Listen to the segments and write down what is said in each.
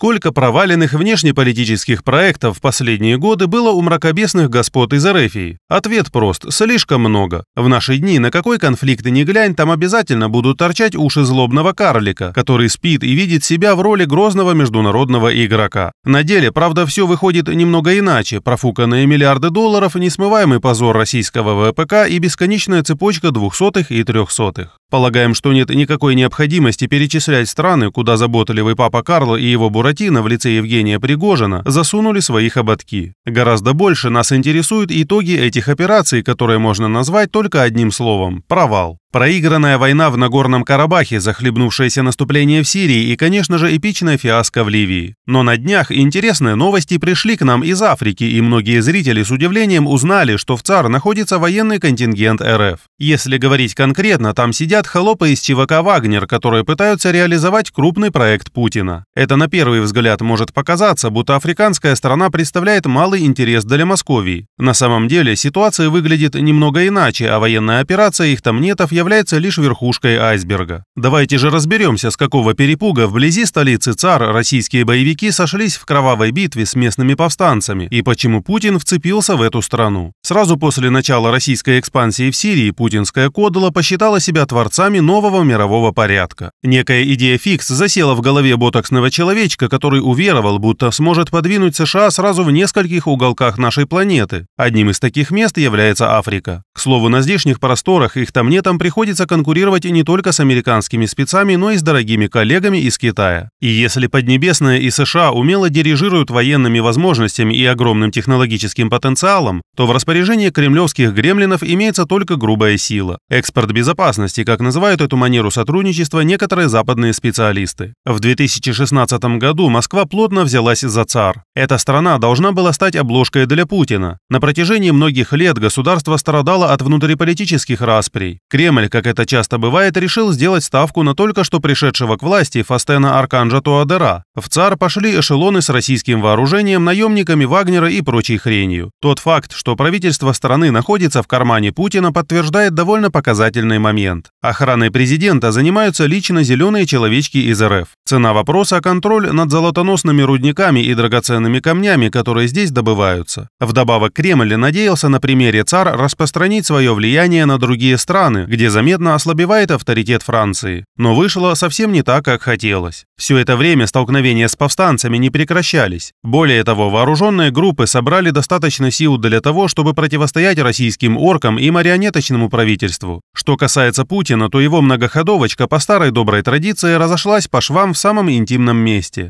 сколько проваленных внешнеполитических проектов в последние годы было у мракобесных господ из Эрефии? Ответ прост – слишком много. В наши дни на какой конфликт и не глянь, там обязательно будут торчать уши злобного карлика, который спит и видит себя в роли грозного международного игрока. На деле, правда, все выходит немного иначе. Профуканные миллиарды долларов, несмываемый позор российского ВПК и бесконечная цепочка двухсотых и трехсотых. Полагаем, что нет никакой необходимости перечислять страны, куда заботливый папа Карл и его буратино Буратино в лице Евгения Пригожина засунули своих ободки. Гораздо больше нас интересуют итоги этих операций, которые можно назвать только одним словом – провал. Проигранная война в Нагорном Карабахе, захлебнувшееся наступление в Сирии и, конечно же, эпичная фиаско в Ливии. Но на днях интересные новости пришли к нам из Африки, и многие зрители с удивлением узнали, что в ЦАР находится военный контингент РФ. Если говорить конкретно, там сидят холопы из ЧВК «Вагнер», которые пытаются реализовать крупный проект Путина. Это на первый первый взгляд может показаться, будто африканская страна представляет малый интерес для Московии. На самом деле ситуация выглядит немного иначе, а военная операция их тамнетов является лишь верхушкой айсберга. Давайте же разберемся, с какого перепуга вблизи столицы ЦАР российские боевики сошлись в кровавой битве с местными повстанцами и почему Путин вцепился в эту страну. Сразу после начала российской экспансии в Сирии путинская кодла посчитала себя творцами нового мирового порядка. Некая идея фикс засела в голове ботоксного человечка, который уверовал, будто сможет подвинуть США сразу в нескольких уголках нашей планеты. Одним из таких мест является Африка. К слову, на здешних просторах их там нетом приходится конкурировать и не только с американскими спецами, но и с дорогими коллегами из Китая. И если Поднебесная и США умело дирижируют военными возможностями и огромным технологическим потенциалом, то в распоряжении кремлевских гремлинов имеется только грубая сила. Экспорт безопасности, как называют эту манеру сотрудничества некоторые западные специалисты. В 2016 году году Москва плотно взялась за ЦАР. Эта страна должна была стать обложкой для Путина. На протяжении многих лет государство страдало от внутриполитических расприй. Кремль, как это часто бывает, решил сделать ставку на только что пришедшего к власти Фастена Арканджа Туадера. В ЦАР пошли эшелоны с российским вооружением, наемниками Вагнера и прочей хренью. Тот факт, что правительство страны находится в кармане Путина, подтверждает довольно показательный момент. Охраной президента занимаются лично зеленые человечки из РФ. Цена вопроса – контроль над золотоносными рудниками и драгоценными камнями, которые здесь добываются. Вдобавок Кремль надеялся на примере цар распространить свое влияние на другие страны, где заметно ослабевает авторитет Франции. Но вышло совсем не так, как хотелось. Все это время столкновения с повстанцами не прекращались. Более того, вооруженные группы собрали достаточно сил для того, чтобы противостоять российским оркам и марионеточному правительству. Что касается Путина, то его многоходовочка по старой доброй традиции разошлась по швам в самом интимном месте.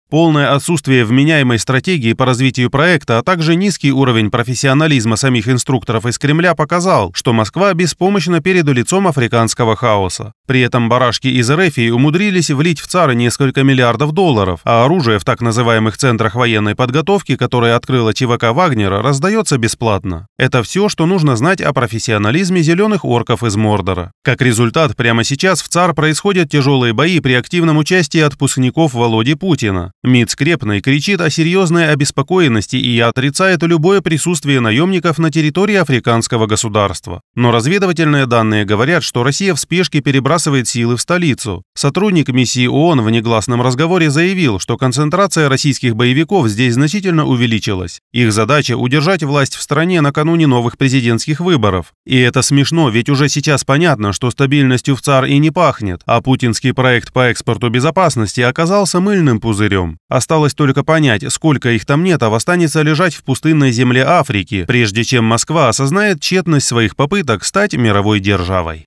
Полное отсутствие вменяемой стратегии по развитию проекта, а также низкий уровень профессионализма самих инструкторов из Кремля показал, что Москва беспомощна перед лицом африканского хаоса. При этом барашки из Рефии умудрились влить в ЦАРы несколько миллиардов долларов, а оружие в так называемых центрах военной подготовки, которое открыло ЧВК Вагнера, раздается бесплатно. Это все, что нужно знать о профессионализме зеленых орков из Мордора. Как результат, прямо сейчас в ЦАР происходят тяжелые бои при активном участии отпускников Володи Путина. МИД Скрепный кричит о серьезной обеспокоенности и отрицает любое присутствие наемников на территории африканского государства. Но разведывательные данные говорят, что Россия в спешке перебрасывает силы в столицу. Сотрудник миссии ООН в негласном разговоре заявил, что концентрация российских боевиков здесь значительно увеличилась. Их задача – удержать власть в стране накануне новых президентских выборов. И это смешно, ведь уже сейчас понятно, что стабильностью в ЦАР и не пахнет, а путинский проект по экспорту безопасности оказался мыльным пузырем. Осталось только понять, сколько их там нет, а останется лежать в пустынной земле Африки, прежде чем Москва осознает тщетность своих попыток стать мировой державой.